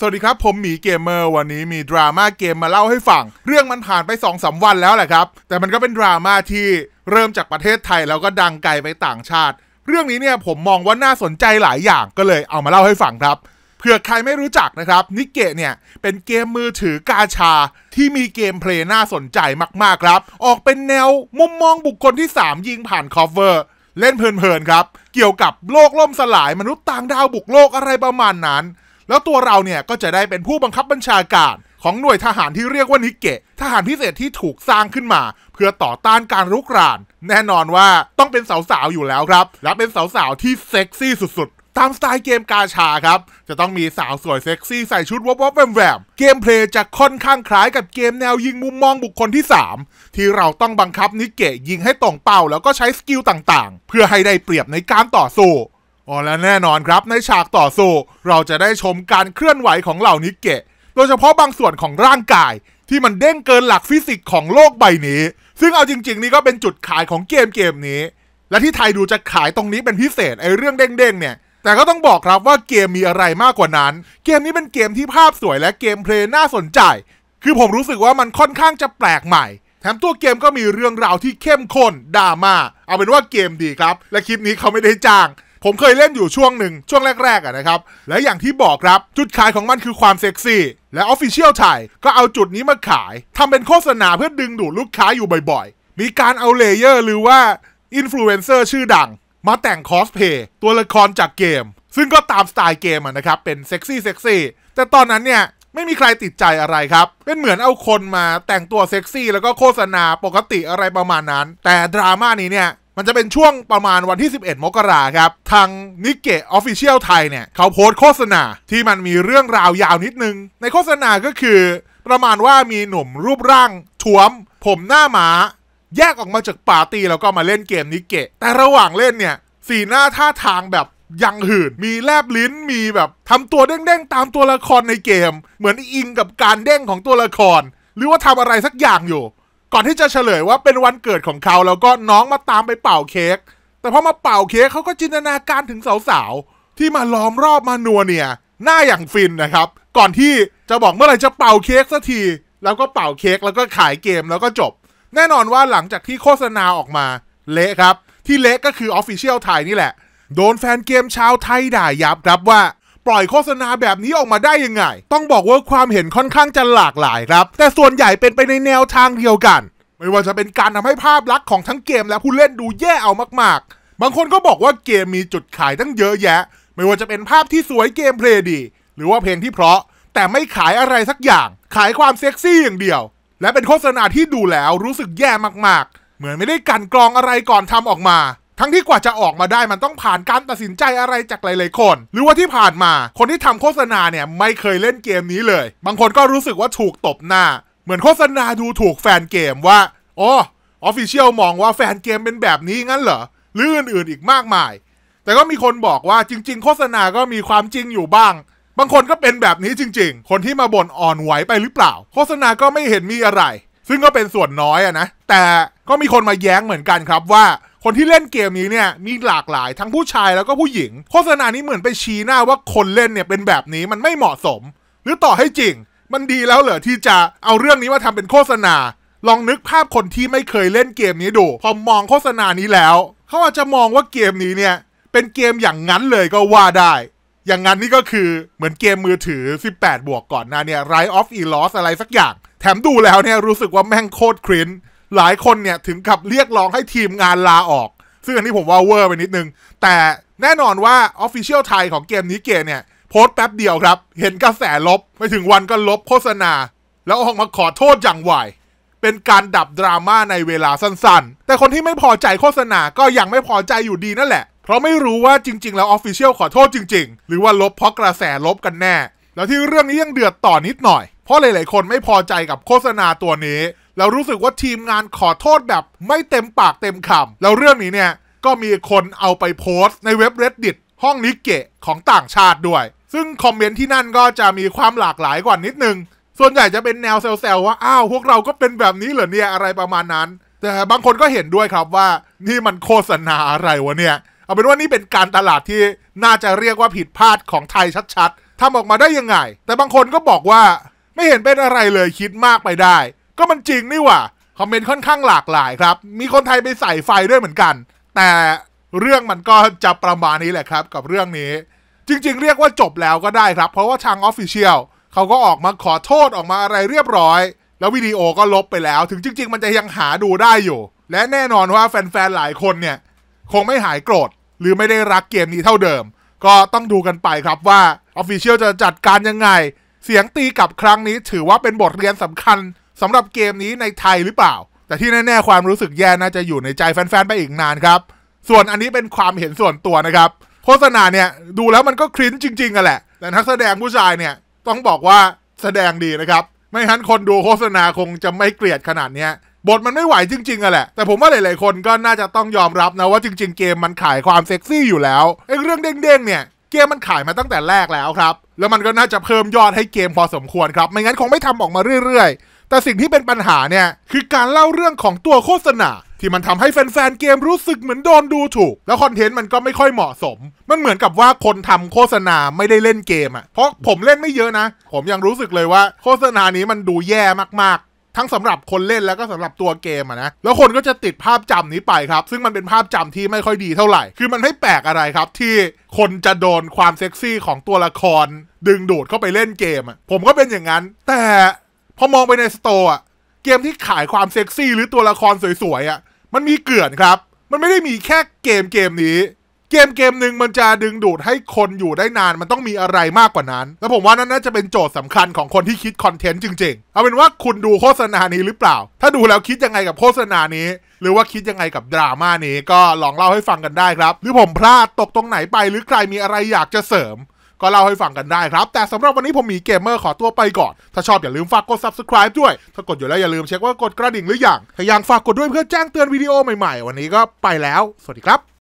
สวัสดีครับ ผมหมีเกมเมอร์วันนี้มี ดราม่าเกมมาเล่าให้ฟังเรื่องมันผ่านไป2อสวันแล้วแหละครับแต่มันก็เป็นดราม่าที่เริ่มจากประเทศไทยแล้วก็ดังไกลไปต่างชาติเรื่องนี้เนี่ยผมมองว่าน่าสนใจหลายอย่าง ก็เลยเอามาเล่าให้ฟังครับ เผื่อใครไม่รู้จักนะครับนิกเกะเนี่ย เป็นเกมมือถือกาชา ที่มีเกมเพลย์น่าสนใจมาก ๆ ครับ ออกเป็นแนวมุมมองบุคคลที่ 3 ยิงผ่านคอฟเวอร์เล่นเพลินๆครับ เกี่ยวกับโลกล่มสลายมนุษย์ต่างดาวบุกโลกอะไรประมาณนั้นแล้วตัวเราเนี่ยก็จะได้เป็นผู้บังคับบัญชาการ ของหน่วยทหารที่เรียกว่านิเกะทหารพิเศษที่ถูกสร้างขึ้นมา เพื่อต่อต้านการรุกราน แน่นอนว่าต้องเป็นสาวๆ อยู่แล้วครับ และเป็นสาวๆ ที่เซ็กซี่สุดๆ ตามสไตล์เกมกาชาครับจะต้องมีสาวสวยเซ็กซี่ใส่ชุดวบๆแแวมๆเกมเพลย์จะค่อนข้างคล้ายกับเกมแนวยิงมุมมองบุคคลที่3 ที่เราต้องบังคับนิเกะยิงให้ตรงเป้าแล้วก็ใช้สกิลต่างๆ เพื่อให้ได้เปรียบในการต่อสู้อ๋อและแน่นอนครับในฉากต่อสู้เราจะได้ชมการเคลื่อนไหวของเหล่านิกเกะ โดยเฉพาะบางส่วนของร่างกายที่มันเด้งเกินหลักฟิสิกส์ของโลกใบนี้ ซึ่งเอาจริง ๆ นี่ก็เป็นจุดขายของเกมเกมนี้ และที่ไทยดูจะขายตรงนี้เป็นพิเศษ ไอ้เรื่องเด้งๆ เนี่ย แต่ก็ต้องบอกครับว่าเกมมีอะไรมากกว่านั้น เกมนี้เป็นเกมที่ภาพสวยและเกมเพลย์น่าสนใจคือผมรู้สึกว่ามันค่อนข้างจะแปลกใหม่แถมตัวเกมก็มีเรื่องราวที่เข้มข้นดราม่าเอาเป็นว่าเกมดีครับ และคลิปนี้เขาไม่ได้จ้างผมเคยเล่นอยู่ช่วงหนึ่งช่วงแรกๆอะนะครับ และอย่างที่บอกครับ จุดขายของมันคือความเซ็กซี่และออฟิเชียลถไทยก็เอาจุดนี้มาขายทำเป็นโฆษณาเพื่อดึงดูดลูกค้าอยู่บ่อย ๆ มีการเอาเลเยอร์หรือว่าอินฟลูเอนเซอร์ชื่อดัง มาแต่งคอสเพย์ตัวละครจากเกม ซึ่งก็ตามสไตล์เกมะนะครับ เป็นเซ็กซี่เซ็กซี่แต่ตอนนั้นเนี่ยไม่มีใครติดใจอะไรครับเป็นเหมือนเอาคนมาแต่งตัวเซ็กซี่แล้วก็โฆษณาปกติอะไรประมาณนั้น แต่ดราม่านี้เนี่ยมันจะเป็นช่วงประมาณวันที่ 11 มกราครับ ทางนิกเกะออฟฟิเชียลไทยเนี่ย เขาโพสต์โฆษณา ที่มันมีเรื่องราวยาวนิดนึง ในโฆษณาก็คือ ประมาณว่ามีหนุ่มรูปร่างท้วม ผมหน้าหมา แยกออกมาจากปาร์ตี้แล้วก็มาเล่นเกมนิกเกะแต่ระหว่างเล่นเนี่ย สีหน้าท่าทางแบบ ยังหืนมีแลบลิ้นมีแบบทำตัวเด้งๆตามตัวละครในเกม เหมือนอิงกับการเด้งของตัวละคร หรือว่าทำอะไรสักอย่างอยู่ก่อนที่จะเฉลยว่าเป็นวันเกิดของเขาแล้วก็น้องมาตามไปเป่าเค้ก แต่พอมาเป่าเค้กเขาก็จินตนาการถึงสาวๆที่มาล้อมรอบมานัวเนี่ยหน้าอย่างฟินนะครับ ก่อนที่จะบอกเมื่อไหร่จะเป่าเค้กสักที แล้วก็เป่าเค้กแล้วก็ขายเกมแล้วก็จบ แน่นอนว่าหลังจากที่โฆษณาออกมาเละครับที่เละก็คือออฟฟิเชียลไทยนี่แหละโดนแฟนเกมชาวไทยด่ายับครับว่าปล่อยโฆษณาแบบนี้ออกมาได้ยังไง ต้องบอกว่าความเห็นค่อนข้างจะหลากหลายครับ แต่ส่วนใหญ่เป็นไปในแนวทางเดียวกัน ไม่ว่าจะเป็นการทำให้ภาพลักษณ์ของทั้งเกมและผู้เล่นดูแย่เอามากๆ บางคนก็บอกว่าเกมมีจุดขายตั้งเยอะแยะ ไม่ว่าจะเป็นภาพที่สวยเกมเพลย์ดี หรือว่าเพลงที่เพราะ แต่ไม่ขายอะไรสักอย่าง ขายความเซ็กซี่อย่างเดียว และเป็นโฆษณาที่ดูแล้วรู้สึกแย่มากๆ เหมือนไม่ได้กันกรองอะไรก่อนทำออกมาทั้งที่กว่าจะออกมาได้มันต้องผ่านการตัดสินใจอะไรจากหลายๆคน หรือว่าที่ผ่านมาคนที่ทำโฆษณาเนี่ยไม่เคยเล่นเกมนี้เลย บางคนก็รู้สึกว่าถูกตบหน้า เหมือนโฆษณาดูถูกแฟนเกมว่าอ๋อออฟฟิเชียลมองว่าแฟนเกมเป็นแบบนี้งั้นเหรอ หรืออื่นๆอีกมากมาย แต่ก็มีคนบอกว่าจริง ๆ โฆษณาก็มีความจริงอยู่บ้าง บางคนก็เป็นแบบนี้จริงๆ คนที่มาบ่นอ่อนไหวไปหรือเปล่า โฆษณาก็ไม่เห็นมีอะไร ซึ่งก็เป็นส่วนน้อยอะนะ แต่ก็มีคนมาแย้งเหมือนกันครับว่าคนที่เล่นเกมนี้เนี่ยมีหลากหลาย ทั้งผู้ชายแล้วก็ผู้หญิง โฆษณานี้เหมือนไปชี้หน้าว่าคนเล่นเนี่ยเป็นแบบนี้มันไม่เหมาะสม หรือต่อให้จริง มันดีแล้วเหรอที่จะเอาเรื่องนี้มาทำเป็นโฆษณา ลองนึกภาพคนที่ไม่เคยเล่นเกมนี้ดู พอมองโฆษณานี้แล้ว เขาอาจจะมองว่าเกมนี้เนี่ยเป็นเกมอย่างนั้นเลยก็ว่าได้ อย่างนั้นนี่ก็คือเหมือนเกมมือถือ 18 บวกก่อนหน้าเนี่ย Rise of e l o s อะไรสักอย่าง แถมดูแล้วเนี่ยรู้สึกว่าแม่งโคตรครินหลายคนเนี่ย ถึงกับเรียกร้องให้ทีมงานลาออก ซึ่งอันนี้ผมว่าเวอร์ไปนิดนึง แต่แน่นอนว่า Official ไทยของเกมนี้เกเนี่ย โพสต์แป๊บเดียวครับ เห็นกระแสลบไม่ถึงวันก็ลบโฆษณา แล้วออกมาขอโทษอย่างไหว เป็นการดับดราม่าในเวลาสั้นๆ แต่คนที่ไม่พอใจโฆษณาก็ยังไม่พอใจอยู่ดีนั่นแหละ เพราะไม่รู้ว่าจริง ๆ แล้วออฟฟิเชียลขอโทษจริงๆ หรือว่าลบเพราะกระแสลบกันแน่ แล้วที่เรื่องนี้ยังเดือดต่อนิดหน่อย เพราะหลายๆคนไม่พอใจกับโฆษณาตัวนี้เรารู้สึกว่าทีมงานขอโทษแบบไม่เต็มปากเต็มคำ แล้วเรื่องนี้เนี่ย ก็มีคนเอาไปโพสต์ ในเว็บ reddit ห้องนิเกะของต่างชาติด้วย ซึ่งคอมเมนต์ที่นั่นก็จะมีความหลากหลายกว่านิดนึง ส่วนใหญ่จะเป็นแนวเซลล์ว่า อ้าว พวกเราก็เป็นแบบนี้เหรอเนี่ย อะไรประมาณนั้น แต่บางคนก็เห็นด้วยครับว่านี่มันโฆษณาอะไรวะเนี่ยเอาเป็นว่านี่เป็นการตลาดที่น่าจะเรียกว่าผิดพลาดของไทยชัดๆทำออกมาได้ยังไง แต่บางคนก็บอกว่า ไม่เห็นเป็นอะไรเลยคิดมากไปได้ก็มันจริงนี่หว่าคอมเมนต์ค่อนข้างหลากหลาย ครับ มีคนไทยไปใส่ไฟด้วยเหมือนกัน แต่เรื่องมันก็จะประมาณนี้แหละครับกับเรื่องนี้ จริงๆ เรียกว่าจบแล้วก็ได้ครับ เพราะว่าทางออฟฟิเชียลเขาก็ออกมาขอโทษออกมาอะไรเรียบร้อย แล้ววิดีโอก็ลบไปแล้ว ถึงจริง ๆ มันจะยังหาดูได้อยู่ และแน่นอนว่าแฟนๆหลายคนเนี่ย คงไม่หายโกรธหรือไม่ได้รักเกมนี้เท่าเดิม ก็ต้องดูกันไปครับว่าออฟฟิเชียลจะจัดการยังไง เสียงตีกับครั้งนี้ ถือว่าเป็นบทเรียนสำคัญสำหรับเกมนี้ในไทยหรือเปล่า แต่ที่แน่ ๆ ความรู้สึกแย่น่าจะอยู่ในใจแฟน ๆ ไปอีกนานครับ ส่วนอันนี้เป็นความเห็นส่วนตัวนะครับโฆษณาเนี่ย ดูแล้วมันก็คริ้นจริงๆกันแหละ แต่นักแสดงผู้ชายเนี่ย ต้องบอกว่าแสดงดีนะครับ ไม่งั้นคนดูโฆษณาคงจะไม่เกลียดขนาดเนี้ยบทมันไม่ไหวจริงๆอะแหละแต่ผมว่าหลายๆคนก็น่าจะต้องยอมรับนะว่าจริง ๆ เกมมันขายความเซ็กซี่อยู่แล้วไอ้เรื่องเด้งๆเนี่ยเกมมันขายมาตั้งแต่แรกแล้วครับแล้วมันก็น่าจะเพิ่มยอดให้เกมพอสมควรครับ ไม่งั้นคงไม่ทำออกมาเรื่อยแต่สิ่งที่เป็นปัญหาเนี่ยคือการเล่าเรื่องของตัวโฆษณา ที่มันทำให้แฟนๆ เกมรู้สึกเหมือนโดนดูถูก แล้วคอนเทนต์มันก็ไม่ค่อยเหมาะสมมันเหมือนกับว่าคนทำโฆษณาไม่ได้เล่นเกมอะ่ะเพราะผมเล่นไม่เยอะนะ ผมยังรู้สึกเลยว่า โฆษณานี้มันดูแย่มาก ๆ ทั้งสำหรับคนเล่นแล้วก็สำหรับตัวเกมอะนะแล้วคนก็จะติดภาพจำนี้ไปครับ ซึ่งมันเป็นภาพจำที่ไม่ค่อยดีเท่าไหร่ คือมันไม่แปลกอะไรครับที่คนจะโดนความเซ็กซี่ของตัวละครดึงดูดเข้าไปเล่นเกมอะผมก็เป็นอย่างนั้น แต่พอมองไปในสโตร์อ่ะ เกมที่ขายความเซ็กซี่ หรือตัวละครสวยๆอ่ะมันมีเกื่อนครับ มันไม่ได้มีแค่เกมเกมนี้ เกมเกมหนึ่งมันจะดึงดูดให้คนอยู่ได้นานมันต้องมีอะไรมากกว่านั้น แล้วผมว่านั่นน่าจะเป็นโจทย์สำคัญของคนที่คิดคอนเทนต์จริง ๆ เอาเป็นว่าคุณดูโฆษณานี้หรือเปล่า ถ้าดูแล้วคิดยังไงกับโฆษณานี้ หรือว่าคิดยังไงกับดราม่านี้ก็ลองเล่าให้ฟังกันได้ครับ หรือผมพลาดตกตรงไหนไป หรือใครมีอะไรอยากจะเสริมก็เล่าให้ฟังกันได้ครับ แต่สำหรับวันนี้ผมมีเกมเมอร์ขอตัวไปก่อน ถ้าชอบอย่าลืมฝากกด subscribe ด้วยถ้ากดอยู่แล้ว อย่าลืมเช็คว่ากดกระดิ่งหรือยังถ้ายังฝากกดด้วยเพื่อแจ้งเตือนวิดีโอใหม่ๆ วันนี้ก็ไปแล้ว สวัสดีครับ